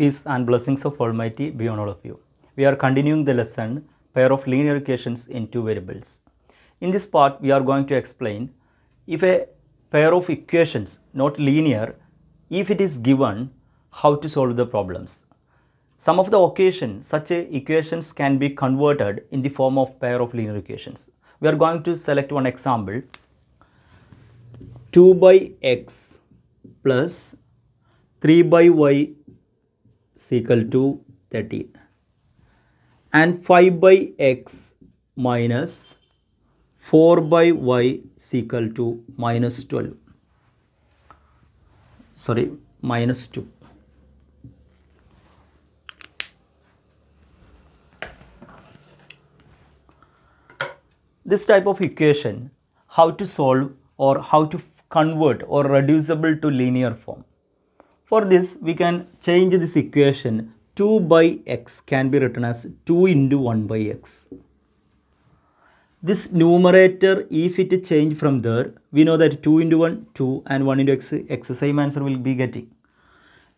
Peace and blessings of Almighty be on all of you. We are continuing the lesson pair of linear equations in two variables. In this part, we are going to explain if a pair of equations not linear, if it is given, how to solve the problems. Some of the occasion such equations can be converted in the form of pair of linear equations. We are going to select one example 2 by x plus 3 by y is equal to 30 and 5 by x minus 4 by y is equal to minus 12 sorry minus 2 this type of equation how to solve or how to convert or reducible to linear form for this, we can change this equation 2 by x can be written as 2 into 1 by x. This numerator, if it change from there, we know that 2 into 1, 2 and 1 into x, x same answer will be getting.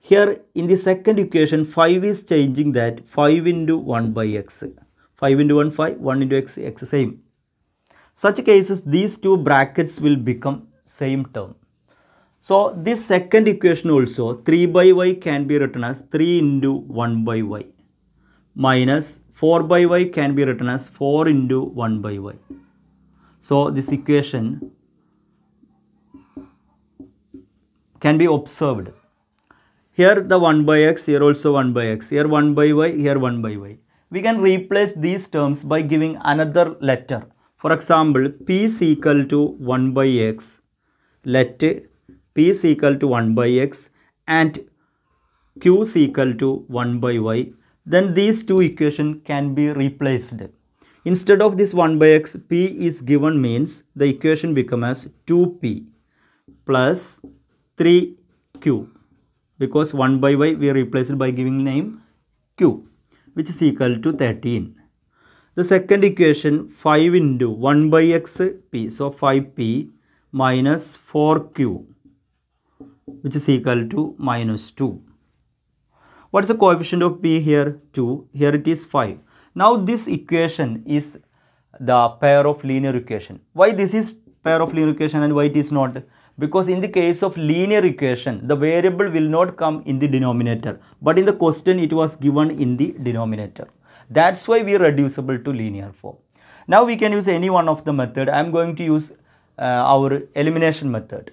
Here in the second equation, 5 is changing that 5 into 1 by x. 5 into 1, 5, 1 into x, x same. Such cases, these two brackets will become same term. So this second equation also 3 by y can be written as 3 into 1 by y minus 4 by y can be written as 4 into 1 by y. So this equation can be observed. Here the 1 by x, here also 1 by x, here 1 by y, here 1 by y. We can replace these terms by giving another letter. For example, p is equal to 1 by x. Let p is equal to 1 by x and q is equal to 1 by y then these two equations can be replaced. Instead of this 1 by x, p is given means the equation becomes as 2p plus 3q because 1 by y we replaced by giving name q which is equal to 13. The second equation 5 into 1 by x p so 5p minus 4q which is equal to minus 2. What is the coefficient of p here? 2. Here it is 5. Now this equation is the pair of linear equation. Why this is pair of linear equation and why it is not? Because in the case of linear equation, the variable will not come in the denominator. But in the question, it was given in the denominator. That's why we are reducible to linear form. Now we can use any one of the method. I am going to use uh, our elimination method.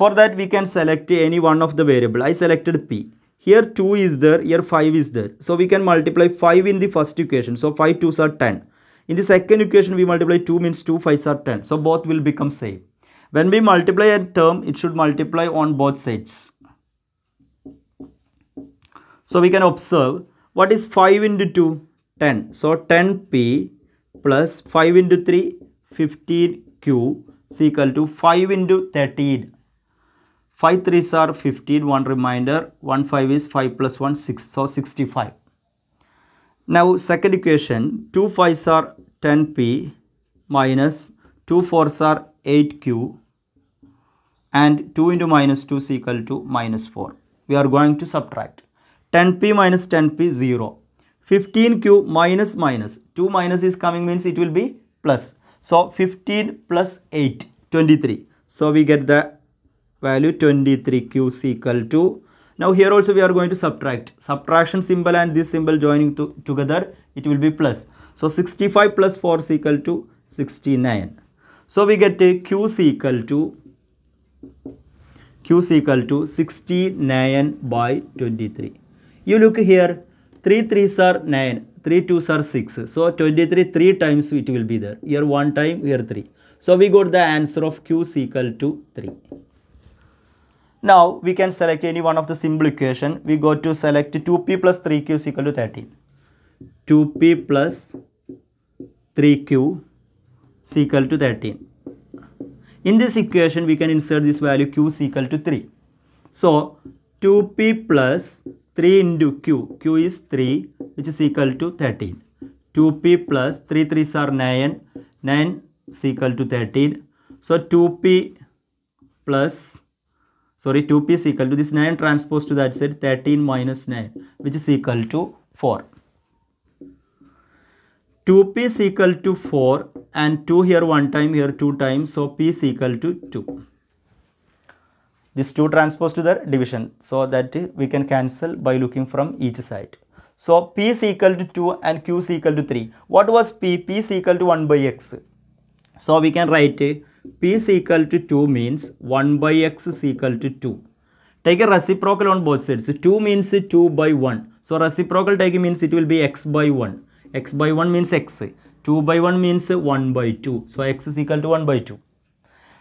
For that we can select any one of the variable. I selected P. Here 2 is there, here 5 is there. So we can multiply 5 in the first equation. So 5 2s are 10. In the second equation we multiply 2 means 2 5s are 10. So both will become same. When we multiply a term it should multiply on both sides. So we can observe what is 5 into 2? 10. So 10p plus 5 into 3 15q is equal to 5 into 13 5 3s are 15, 1 reminder, 1 5 is 5 plus 1, 6, so 65. Now second equation, 2 5s are 10p minus 2 4s are 8q and 2 into minus 2 is equal to minus 4. We are going to subtract. 10p minus 10p 0. 15q minus 2 minus is coming means it will be plus. So 15 plus 8, 23. So we get the value 23q is equal to now here also we are going to subtract subtraction symbol and this symbol joining to, together it will be plus so 65 plus 4 is equal to 69 so we get a q is equal to q is equal to 69 by 23 you look here 3 3s are 9 3 2s are 6 so 23 3 times it will be there here 1 time here 3 so we got the answer of q is equal to 3 now we can select any one of the simple equation. We go to select 2p plus 3q is equal to 13. 2p plus 3q is equal to 13. In this equation, we can insert this value q is equal to 3. So 2p plus 3 into q, q is 3 which is equal to 13. 2p plus 3 3s are 9, 9 is equal to 13. So 2p plus sorry 2p is equal to this 9 transpose to that side 13 minus 9 which is equal to 4 2p is equal to 4 and 2 here one time here two times so p is equal to 2 this 2 transpose to the division so that we can cancel by looking from each side so p is equal to 2 and q is equal to 3 what was p p is equal to 1 by x so we can write p is equal to 2 means 1 by x is equal to 2. Take a reciprocal on both sides. 2 means 2 by 1. So reciprocal taking means it will be x by 1. x by 1 means x. 2 by 1 means 1 by 2. So x is equal to 1 by 2.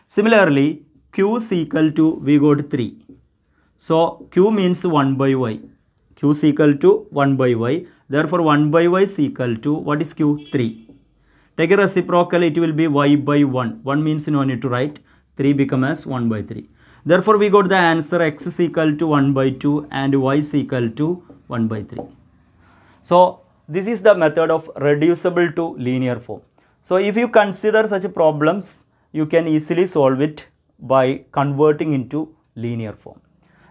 Similarly, q is equal to we go to 3. So q means 1 by y. q is equal to 1 by y. Therefore 1 by y is equal to what is q? 3. Take a reciprocal, it will be y by 1. 1 means no need to write. 3 becomes 1 by 3. Therefore, we got the answer x is equal to 1 by 2 and y is equal to 1 by 3. So, this is the method of reducible to linear form. So, if you consider such problems, you can easily solve it by converting into linear form.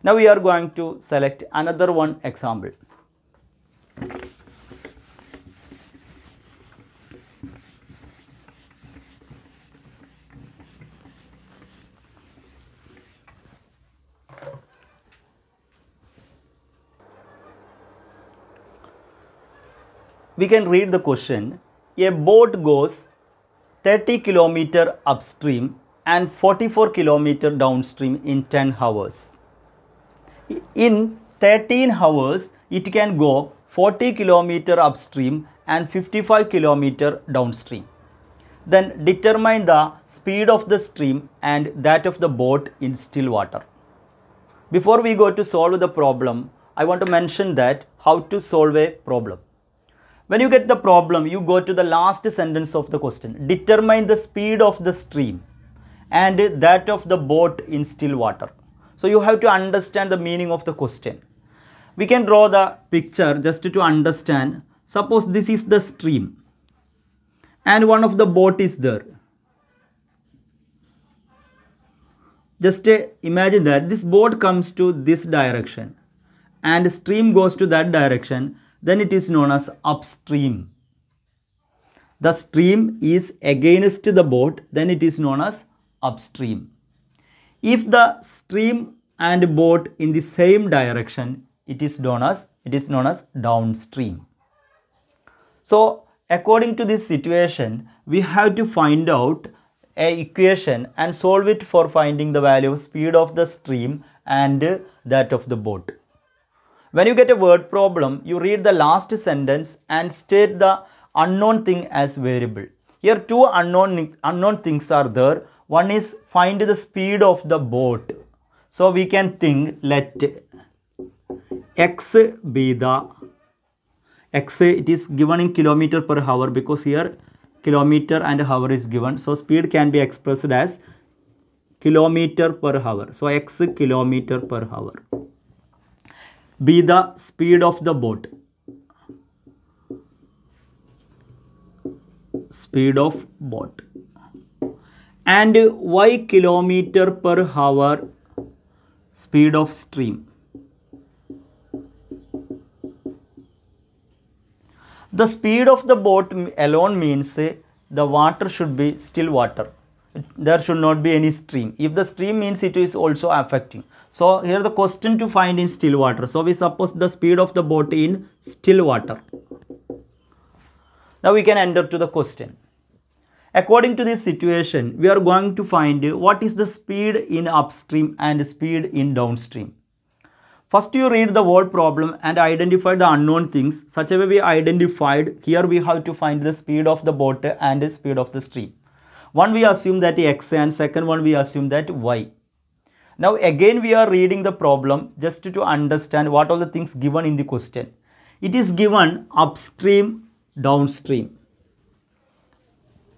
Now, we are going to select another one example. we can read the question. A boat goes 30 kilometer upstream and 44 kilometer downstream in 10 hours. In 13 hours, it can go 40 kilometer upstream and 55 kilometer downstream. Then determine the speed of the stream and that of the boat in still water. Before we go to solve the problem, I want to mention that how to solve a problem. When you get the problem, you go to the last sentence of the question. Determine the speed of the stream and that of the boat in still water. So you have to understand the meaning of the question. We can draw the picture just to understand. Suppose this is the stream and one of the boat is there. Just uh, imagine that this boat comes to this direction and stream goes to that direction then it is known as upstream. The stream is against the boat, then it is known as upstream. If the stream and boat in the same direction, it is known as, it is known as downstream. So, according to this situation, we have to find out a equation and solve it for finding the value of speed of the stream and that of the boat. When you get a word problem, you read the last sentence and state the unknown thing as variable. Here two unknown, unknown things are there. One is find the speed of the boat. So we can think let x be the x it is given in kilometer per hour because here kilometer and hour is given. So speed can be expressed as kilometer per hour. So x kilometer per hour be the speed of the boat. Speed of boat. And y kilometer per hour speed of stream. The speed of the boat alone means eh, the water should be still water there should not be any stream. If the stream means it is also affecting. So here the question to find in still water. So we suppose the speed of the boat in still water. Now we can enter to the question. According to this situation, we are going to find what is the speed in upstream and speed in downstream. First you read the word problem and identify the unknown things. Such a way we identified, here we have to find the speed of the boat and the speed of the stream. One we assume that x and second one we assume that y. Now again we are reading the problem just to understand what all the things given in the question. It is given upstream, downstream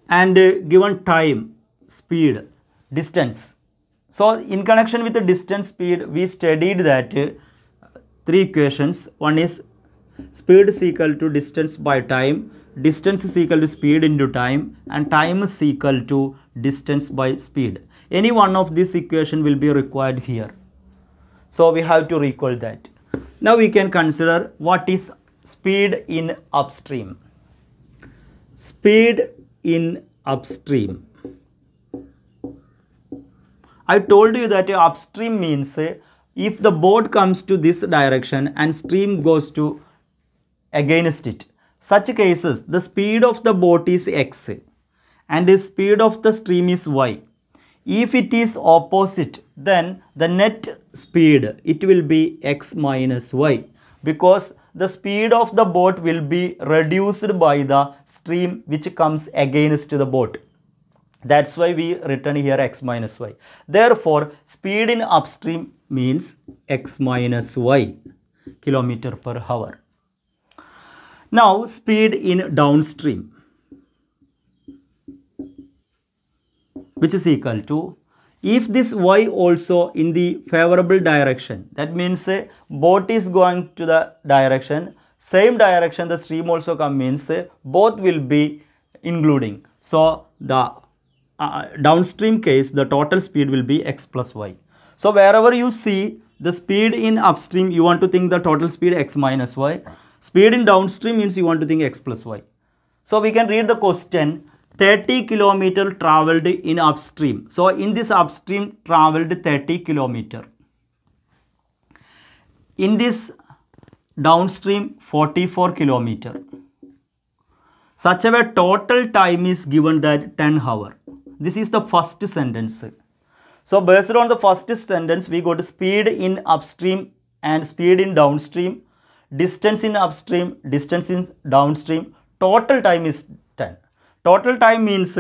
and uh, given time, speed, distance. So in connection with the distance speed we studied that uh, three equations. One is speed is equal to distance by time distance is equal to speed into time and time is equal to distance by speed. Any one of this equation will be required here. So we have to recall that. Now we can consider what is speed in upstream. Speed in upstream. I told you that upstream means eh, if the boat comes to this direction and stream goes to against it such cases, the speed of the boat is x and the speed of the stream is y. If it is opposite, then the net speed, it will be x minus y because the speed of the boat will be reduced by the stream which comes against the boat. That's why we written here x minus y. Therefore, speed in upstream means x minus y kilometer per hour. Now speed in downstream which is equal to if this y also in the favorable direction that means uh, boat is going to the direction same direction the stream also comes means uh, both will be including so the uh, downstream case the total speed will be x plus y so wherever you see the speed in upstream you want to think the total speed x minus y Speed in downstream means you want to think x plus y. So we can read the question 30 kilometer traveled in upstream. So in this upstream traveled 30 kilometer. In this downstream 44 kilometer. Such a total time is given that 10 hour. This is the first sentence. So based on the first sentence we got speed in upstream and speed in downstream distance in upstream, distance in downstream, total time is 10. Total time means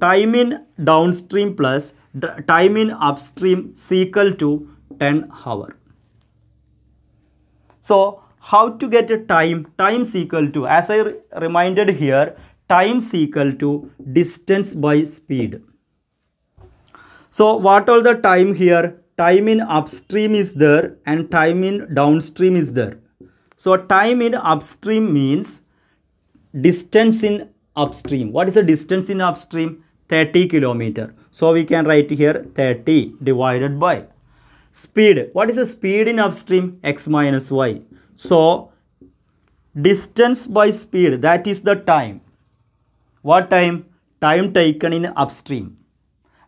time in downstream plus time in upstream is equal to 10 hour. So how to get a time? Time is equal to, as I reminded here, time is equal to distance by speed. So what all the time here? Time in upstream is there and time in downstream is there. So time in upstream means distance in upstream. What is the distance in upstream? 30 kilometer. So we can write here 30 divided by speed. What is the speed in upstream? X minus Y. So distance by speed that is the time. What time? Time taken in upstream.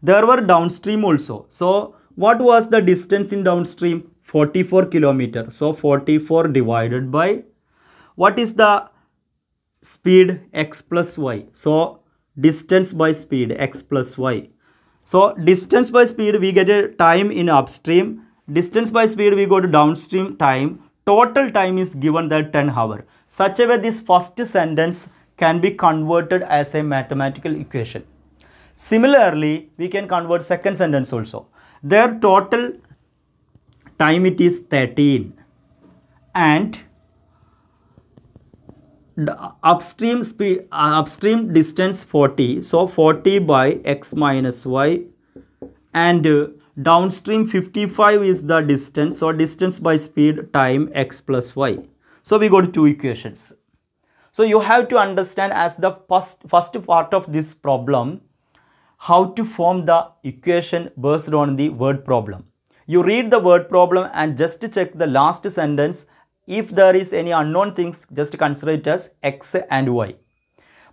There were downstream also. So what was the distance in downstream? 44 kilometer so 44 divided by what is the speed x plus y so distance by speed x plus y so distance by speed we get a time in upstream distance by speed we go to downstream time total time is given that 10 hour such a way this first sentence can be converted as a mathematical equation similarly we can convert second sentence also their total time it is 13 and upstream speed uh, upstream distance 40 so 40 by x minus y and uh, downstream 55 is the distance so distance by speed time x plus y so we got two equations so you have to understand as the first first part of this problem how to form the equation based on the word problem you read the word problem and just check the last sentence. If there is any unknown things, just consider it as x and y.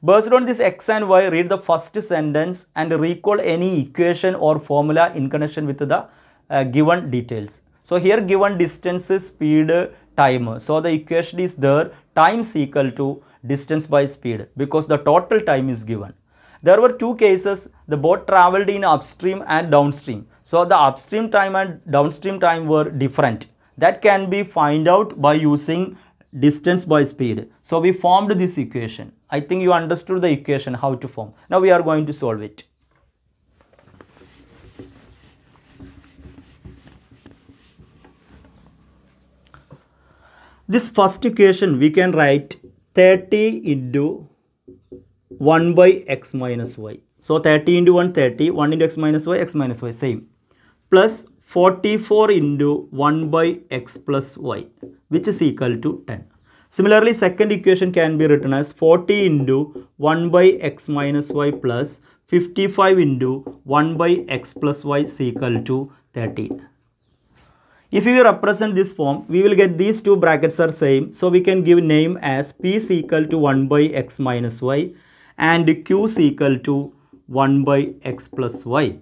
Based on this x and y, read the first sentence and recall any equation or formula in connection with the uh, given details. So here given distance, speed, time. So the equation is there, times equal to distance by speed because the total time is given. There were two cases, the boat traveled in upstream and downstream. So the upstream time and downstream time were different. That can be find out by using distance by speed. So we formed this equation. I think you understood the equation how to form. Now we are going to solve it. This first equation we can write 30 into 1 by x minus y. So 30 into 1, 30. 1 into x minus y, x minus y, same. Plus 44 into 1 by x plus y, which is equal to 10. Similarly, second equation can be written as 40 into 1 by x minus y plus 55 into 1 by x plus y is equal to 13. If we represent this form, we will get these two brackets are same. So we can give name as p is equal to 1 by x minus y and q is equal to 1 by x plus y.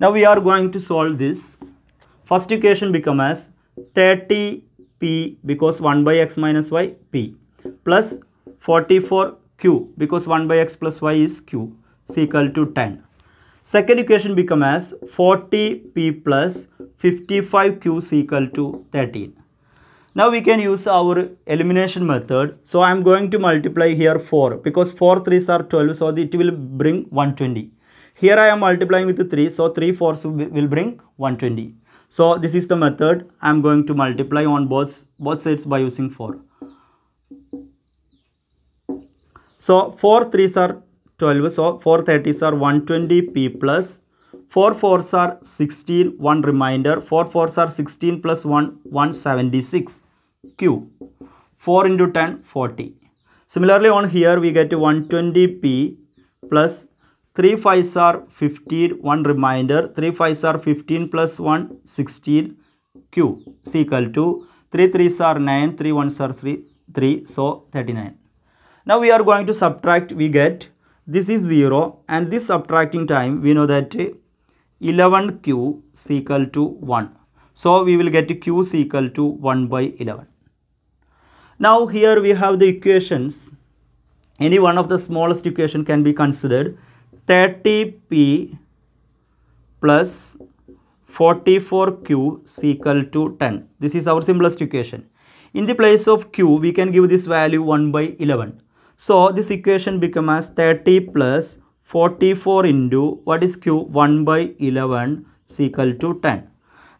Now we are going to solve this. First equation become as 30p because 1 by x minus y p plus 44q because 1 by x plus y is q is equal to 10. Second equation become as 40p plus 55q is equal to 13. Now we can use our elimination method. So I am going to multiply here 4 because 4 3s are 12 so it will bring 120. Here I am multiplying with 3 so 3 4s will bring 120. So this is the method I am going to multiply on both, both sides by using 4. So 4 3s are 12 so 4 30s are 120p plus 4 fours are 16, 1 reminder, 4 fours are 16 plus 1, 176, Q. 4 into 10, 40. Similarly, on here we get 120P plus 3 fives are 15, 1 reminder, 3 fives are 15 plus 1, 16, Q is equal to 3 threes are 9, 3 ones are 3, 3, so 39. Now we are going to subtract, we get this is 0 and this subtracting time we know that 11q is equal to 1. So we will get q is equal to 1 by 11. Now here we have the equations. Any one of the smallest equation can be considered. 30p plus 44q is equal to 10. This is our simplest equation. In the place of q, we can give this value 1 by 11. So this equation becomes as 30 plus 44 into what is Q 1 by 11 is equal to 10.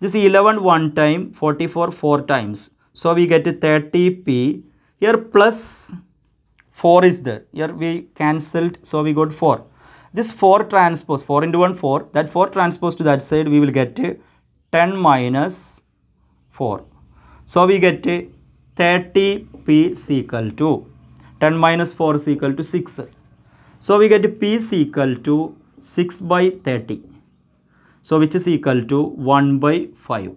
This 11 one time 44 four times. So we get 30p here plus 4 is there here we cancelled so we got 4. This 4 transpose 4 into 1 4 that 4 transpose to that side we will get 10 minus 4. So we get 30p is equal to 10 minus 4 is equal to 6. So we get P is equal to 6 by 30. So which is equal to 1 by 5.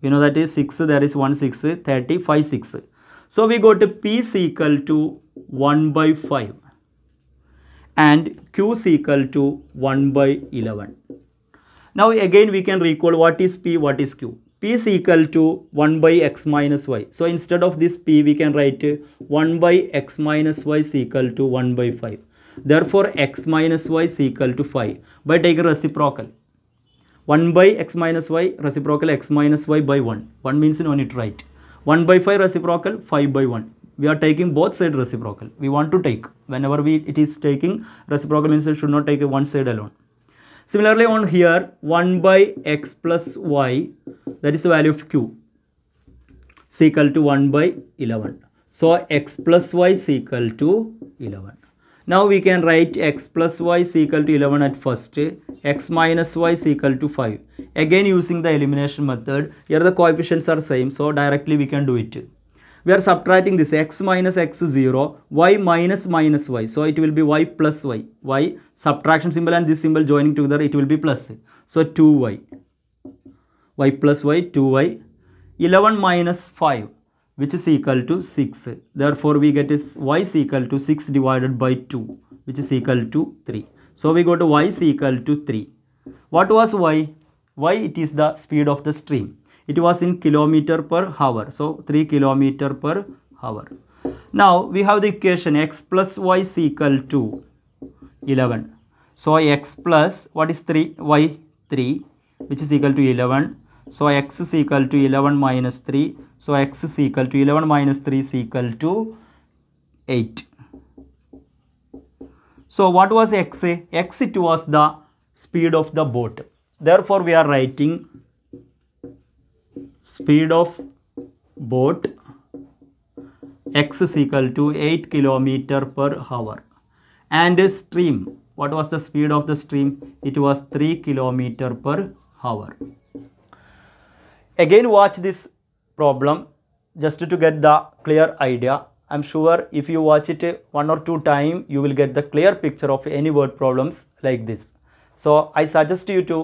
You know that is 6, there is 1 6, 30, 5 6. So we to P is equal to 1 by 5 and Q is equal to 1 by 11. Now again we can recall what is P, what is Q. P is equal to 1 by x minus y. So instead of this P we can write 1 by x minus y is equal to 1 by 5. Therefore, x minus y is equal to 5 by taking reciprocal. 1 by x minus y reciprocal x minus y by 1. 1 means no unit, right. 1 by 5 reciprocal 5 by 1. We are taking both side reciprocal. We want to take. Whenever we it is taking reciprocal means it should not take one side alone. Similarly on here 1 by x plus y that is the value of q is equal to 1 by 11. So x plus y is equal to 11. Now we can write x plus y is equal to 11 at first, x minus y is equal to 5. Again using the elimination method, here the coefficients are same, so directly we can do it. We are subtracting this x minus x 0, y minus minus y. So it will be y plus y. y subtraction symbol and this symbol joining together it will be plus. So 2y. y plus y, 2y. 11 minus 5 which is equal to 6. Therefore, we get is y is equal to 6 divided by 2 which is equal to 3. So, we go to y is equal to 3. What was y? y it is the speed of the stream. It was in kilometer per hour. So, 3 kilometer per hour. Now, we have the equation x plus y is equal to 11. So, x plus what is 3 y 3 which is equal to 11. So, x is equal to 11 minus 3 so x is equal to 11 minus 3 is equal to 8. So what was x? x it was the speed of the boat. Therefore we are writing speed of boat x is equal to 8 kilometer per hour and stream what was the speed of the stream it was 3 kilometer per hour again watch this problem just to get the clear idea. I'm sure if you watch it one or two time, you will get the clear picture of any word problems like this. So I suggest you to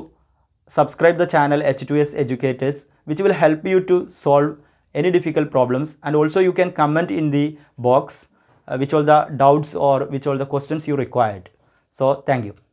subscribe the channel H2S Educators which will help you to solve any difficult problems and also you can comment in the box uh, which all the doubts or which all the questions you required. So thank you.